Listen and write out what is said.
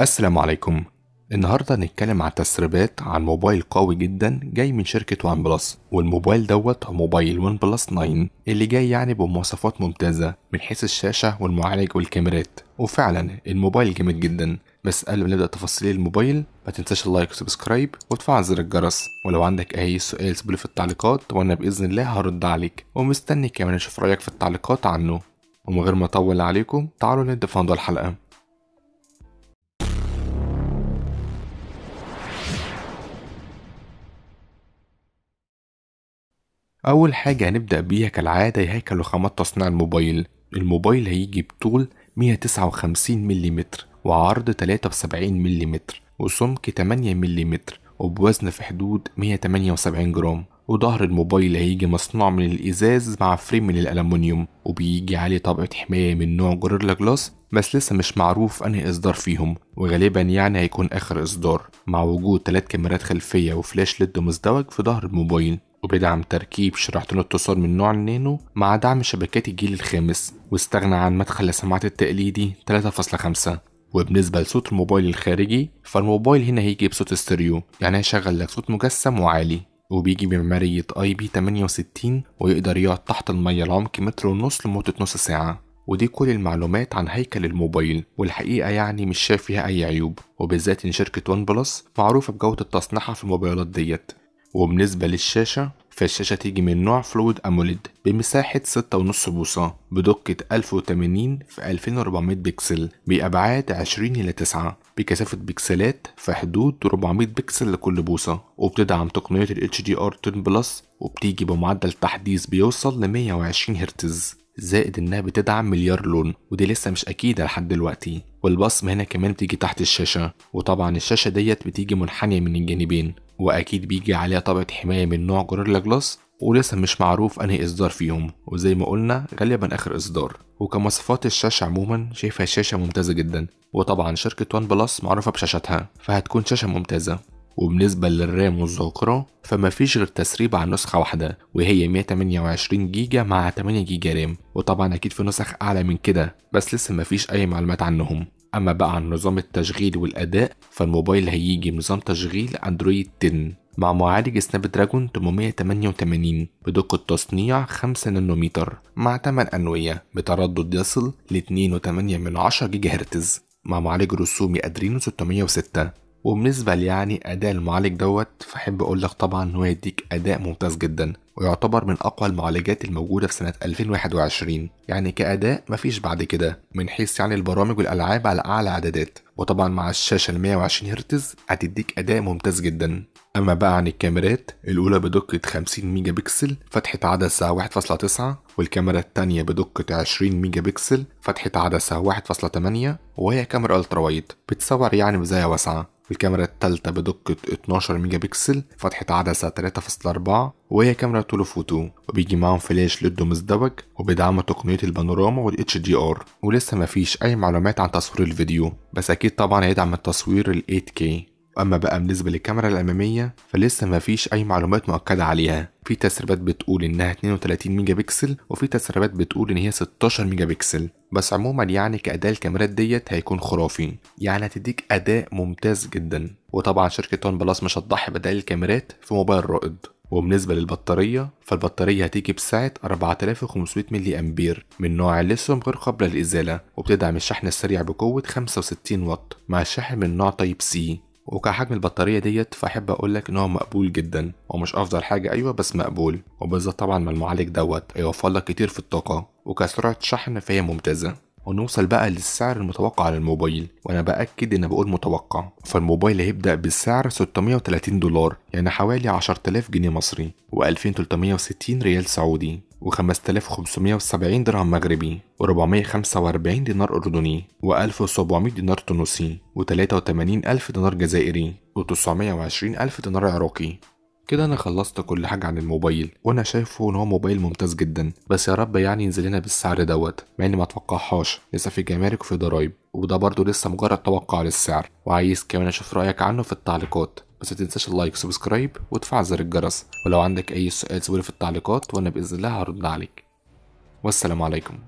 السلام عليكم النهارده هنتكلم عن تسريبات عن موبايل قوي جدا جاي من شركه وان بلس والموبايل دوت هو موبايل وان بلس 9 اللي جاي يعني بمواصفات ممتازه من حيث الشاشه والمعالج والكاميرات وفعلا الموبايل جامد جدا بس قبل ما نبدا تفاصيل الموبايل ما تنساش اللايك وسبسكرايب وتفعل زر الجرس ولو عندك اي سؤال سيبه في التعليقات وانا باذن الله هرد عليك ومستني كمان اشوف رايك في التعليقات عنه ومن غير ما اطول عليكم تعالوا نبدا في موضوع الحلقه أول حاجة هنبدأ بيها كالعادة هيكل وخامات تصنيع الموبايل الموبايل هيجي بطول 159 ملم وعرض 73 ملم وسمك 8 ملم وبوزن في حدود 178 جرام وظهر الموبايل هيجي مصنوع من الإزاز مع فريم من الألمنيوم وبيجي عليه طبقة حماية من نوع جوريلا جلاس بس لسه مش معروف أنهي إصدار فيهم وغالبا يعني هيكون آخر إصدار مع وجود ثلاث كاميرات خلفية وفلاش ليد مزدوج في ظهر الموبايل وبيدعم تركيب شريحة اتصال من نوع النانو مع دعم شبكات الجيل الخامس واستغنى عن مدخل السماعات التقليدي 3.5 وبالنسبة لصوت الموبايل الخارجي فالموبايل هنا هيجي بصوت استريو يعني هيشغل لك صوت مجسم وعالي وبيجي بمعمارية اي بي 68 ويقدر يقعد تحت المية لعمق متر ونص لمدة نص ساعة ودي كل المعلومات عن هيكل الموبايل والحقيقة يعني مش شايف فيها أي عيوب وبالذات إن شركة ون بلس معروفة بجودة تصنيعها في الموبايلات ديت وبالنسبة للشاشة فالشاشة تيجي من نوع فلويد أموليد بمساحة 6.5 بوصة بدقة 1080 في 2400 بكسل بأبعاد 20 إلى 9 بكثافة بكسلات في حدود 400 بكسل لكل بوصة وبتدعم تقنية ال HDR10 بلس وبتيجي بمعدل تحديث بيوصل ل 120 هرتز زائد انها بتدعم مليار لون ودي لسه مش اكيد لحد دلوقتي والبصمه هنا كمان بتيجي تحت الشاشه وطبعا الشاشه ديت بتيجي منحنيه من الجانبين واكيد بيجي عليها طبقة حماية من نوع جوريلا جلاس ولسه مش معروف انهي اصدار فيهم وزي ما قلنا غالبا اخر اصدار وكمواصفات الشاشة عموما شايفها شاشة ممتازة جدا وطبعا شركة وان بلس معروفة بشاشتها فهتكون شاشة ممتازة وبالنسبة للرام والذاكرة فمفيش غير تسريب على نسخة واحدة وهي 128 جيجا مع 8 جيجا رام وطبعا أكيد في نسخ أعلى من كده بس لسه مفيش أي معلومات عنهم اما بقى عن نظام التشغيل والاداء فالموبايل هيجي بنظام تشغيل اندرويد 10 مع معالج سناب دراجون 888 بدقة تصنيع 5 نانومتر مع 8 أنوية بتردد يصل ل 2.8 جيجا هرتز مع معالج رسومي أدرينو 606 وبالنسبة يعني أداء المعالج دوت فأحب أقول لك طبعا هو يديك أداء ممتاز جدا ويعتبر من أقوى المعالجات الموجودة في سنة 2021 يعني كأداء مفيش بعد كده من حيث يعني البرامج والألعاب على أعلى إعدادات وطبعا مع الشاشة ال 120 هرتز هتديك أداء ممتاز جدا أما بقى عن الكاميرات الأولى بدقة 50 ميجا بكسل فتحة عدسة 1.9 والكاميرا الثانية بدقة 20 ميجا بكسل فتحة عدسة 1.8 وهي كاميرا ألترا وايد بتصور يعني بزاوية واسعة والكاميرا التالتة بدقة 12 ميجا بكسل فتحة عدسة 3.4 وهي كاميرا تولو فوتو وبيجي معاهم فلاش ليد مزدوج وبيدعموا تقنية البانوراما والاتش دي ار ولسه مفيش أي معلومات عن تصوير الفيديو بس أكيد طبعا هيدعم التصوير ال 8K واما بقى بالنسبه للكاميرا الاماميه فلسه ما فيش اي معلومات مؤكده عليها في تسريبات بتقول انها 32 ميجا بكسل وفي تسريبات بتقول ان هي 16 ميجا بكسل بس عموما يعني كاداء الكاميرات ديت هيكون خرافي يعني هتديك اداء ممتاز جدا وطبعا شركه ون بلس مش هتضحي باداء الكاميرات في موبايل رائد وبالنسبة للبطارية فالبطارية هتيجي بسعة 4500 ملي أمبير من نوع الليثيوم غير قابلة للإزالة وبتدعم الشحن السريع بقوة 65 واط مع الشحن من نوع تايب سي وكحجم البطارية ديت فأحب لك إن هو مقبول جدا ومش أفضل حاجة أيوة بس مقبول وبالذات طبعا مع المعالج دوت هيوفر لك كتير في الطاقة وكسرعة شحن فهي ممتازة ونوصل بقى للسعر المتوقع للموبايل وانا باكد ان بقول متوقع فالموبايل هيبدا بسعر 630 دولار يعني حوالي 10000 جنيه مصري و2360 ريال سعودي و5570 درهم مغربي و445 دينار أردني و1700 دينار تونسي و83000 دينار جزائري و920000 دينار عراقي كده انا خلصت كل حاجة عن الموبايل وانا شايفه ان هو موبايل ممتاز جدا بس يا رب يعني ينزل لنا بالسعر دوت مع اني ما اتوقعهاش لسه في جمارك وفي ضرايب وده برضه لسه مجرد توقع للسعر وعايز كمان اشوف رايك عنه في التعليقات بس متنساش اللايك وسبسكرايب وتفعل زر الجرس ولو عندك أي سؤال سيبولي في التعليقات وأنا بإذن الله هرد عليك والسلام عليكم